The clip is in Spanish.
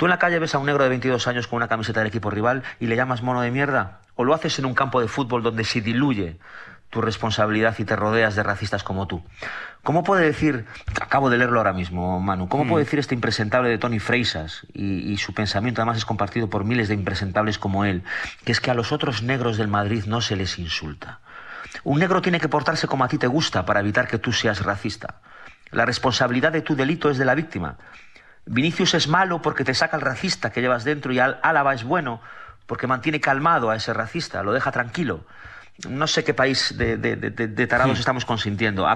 ¿Tú en la calle ves a un negro de 22 años con una camiseta del equipo rival y le llamas mono de mierda? ¿O lo haces en un campo de fútbol donde se diluye tu responsabilidad y te rodeas de racistas como tú? ¿Cómo puede decir, acabo de leerlo ahora mismo, Manu, cómo puede mm. decir este impresentable de Tony Freisas, y, y su pensamiento además es compartido por miles de impresentables como él, que es que a los otros negros del Madrid no se les insulta? Un negro tiene que portarse como a ti te gusta para evitar que tú seas racista. La responsabilidad de tu delito es de la víctima. Vinicius es malo porque te saca el racista que llevas dentro y Álava es bueno porque mantiene calmado a ese racista, lo deja tranquilo. No sé qué país de, tarados hmm. estamos consintiendo.